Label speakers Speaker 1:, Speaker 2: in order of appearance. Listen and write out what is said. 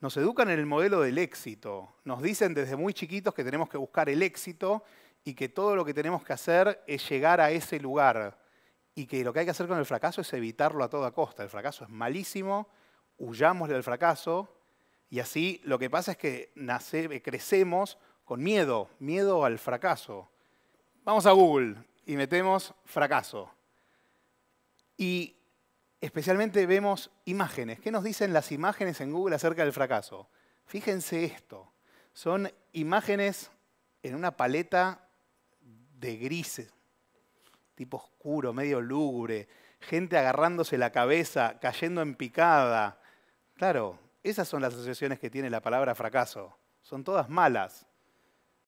Speaker 1: Nos educan en el modelo del éxito. Nos dicen desde muy chiquitos que tenemos que buscar el éxito y que todo lo que tenemos que hacer es llegar a ese lugar. Y que lo que hay que hacer con el fracaso es evitarlo a toda costa. El fracaso es malísimo, huyámosle al fracaso. Y así lo que pasa es que crecemos con miedo, miedo al fracaso. Vamos a Google y metemos fracaso. Y especialmente vemos imágenes. ¿Qué nos dicen las imágenes en Google acerca del fracaso? Fíjense esto. Son imágenes en una paleta de grises, tipo oscuro, medio lúgubre, gente agarrándose la cabeza, cayendo en picada. Claro, esas son las asociaciones que tiene la palabra fracaso. Son todas malas.